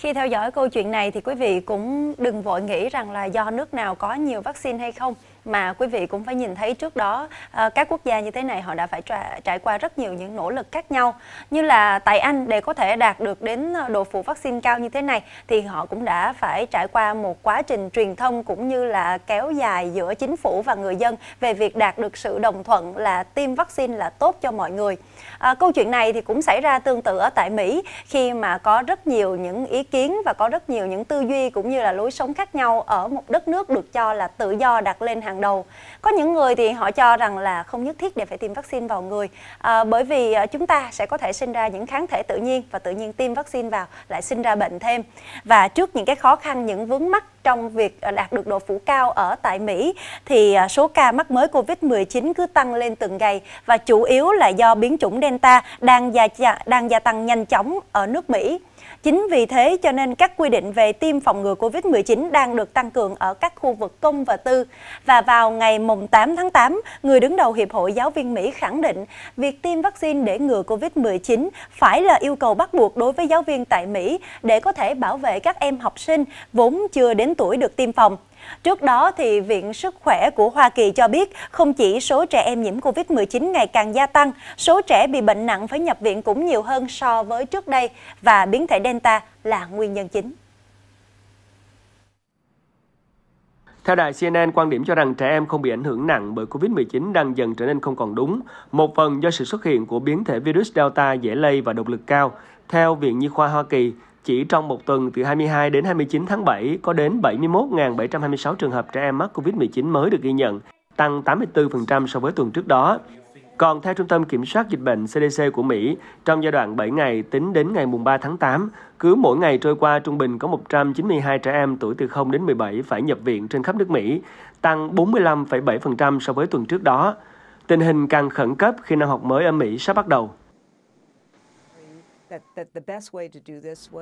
Khi theo dõi câu chuyện này thì quý vị cũng đừng vội nghĩ rằng là do nước nào có nhiều vaccine hay không mà quý vị cũng phải nhìn thấy trước đó ờ, các quốc gia như thế này họ đã phải trải qua rất nhiều những nỗ lực khác nhau như là tại Anh để có thể đạt được đến độ phủ vaccine cao như thế này thì họ cũng đã phải trải qua một quá trình truyền thông cũng như là kéo dài giữa chính phủ và người dân về việc đạt được sự đồng thuận là tiêm vaccine là tốt cho mọi người ờ, câu chuyện này thì cũng xảy ra tương tự ở tại Mỹ khi mà có rất nhiều những ý kiến và có rất nhiều những tư duy cũng như là lối sống khác nhau ở một đất nước được cho là tự do đặt lên hàng đầu. Có những người thì họ cho rằng là không nhất thiết để phải tiêm vaccine vào người à, bởi vì à, chúng ta sẽ có thể sinh ra những kháng thể tự nhiên và tự nhiên tiêm vaccine vào lại sinh ra bệnh thêm. Và trước những cái khó khăn, những vướng mắc trong việc à, đạt được độ phủ cao ở tại Mỹ thì à, số ca mắc mới Covid-19 cứ tăng lên từng ngày và chủ yếu là do biến chủng Delta đang gia, đang gia tăng nhanh chóng ở nước Mỹ. Chính vì thế cho nên các quy định về tiêm phòng ngừa COVID-19 đang được tăng cường ở các khu vực công và tư. Và vào ngày mùng 8 tháng 8, người đứng đầu Hiệp hội Giáo viên Mỹ khẳng định việc tiêm vaccine để ngừa COVID-19 phải là yêu cầu bắt buộc đối với giáo viên tại Mỹ để có thể bảo vệ các em học sinh vốn chưa đến tuổi được tiêm phòng. Trước đó, thì Viện Sức khỏe của Hoa Kỳ cho biết không chỉ số trẻ em nhiễm COVID-19 ngày càng gia tăng, số trẻ bị bệnh nặng phải nhập viện cũng nhiều hơn so với trước đây và biến thể Delta là nguyên nhân chính. Theo đài CNN, quan điểm cho rằng trẻ em không bị ảnh hưởng nặng bởi COVID-19 đang dần trở nên không còn đúng, một phần do sự xuất hiện của biến thể virus Delta dễ lây và độc lực cao. Theo Viện Nhi khoa Hoa Kỳ, chỉ trong một tuần từ 22 đến 29 tháng 7 có đến 71.726 trường hợp trẻ em mắc COVID-19 mới được ghi nhận, tăng 84% so với tuần trước đó. Còn theo Trung tâm Kiểm soát Dịch bệnh CDC của Mỹ, trong giai đoạn 7 ngày tính đến ngày 3 tháng 8, cứ mỗi ngày trôi qua trung bình có 192 trẻ em tuổi từ 0 đến 17 phải nhập viện trên khắp nước Mỹ, tăng 45,7% so với tuần trước đó. Tình hình càng khẩn cấp khi năm học mới ở Mỹ sắp bắt đầu.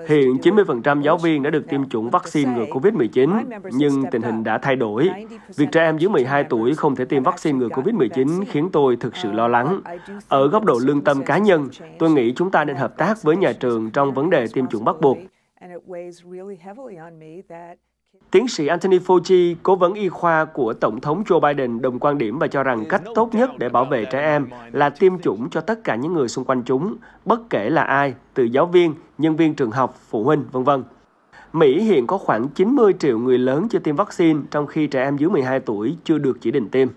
Hiện 90% giáo viên đã được tiêm chủng vaccine ngừa COVID-19, nhưng tình hình đã thay đổi. Việc trẻ em dưới 12 tuổi không thể tiêm vaccine ngừa COVID-19 khiến tôi thực sự lo uh, lắng. Ở góc độ lương tâm cá nhân, tôi nghĩ chúng ta nên hợp tác với nhà trường trong vấn đề tiêm chủng bắt buộc. Tiến sĩ Anthony Fauci, cố vấn y khoa của Tổng thống Joe Biden đồng quan điểm và cho rằng cách tốt nhất để bảo vệ trẻ em là tiêm chủng cho tất cả những người xung quanh chúng, bất kể là ai, từ giáo viên, nhân viên trường học, phụ huynh, vân vân. Mỹ hiện có khoảng 90 triệu người lớn chưa tiêm vaccine, trong khi trẻ em dưới 12 tuổi chưa được chỉ định tiêm.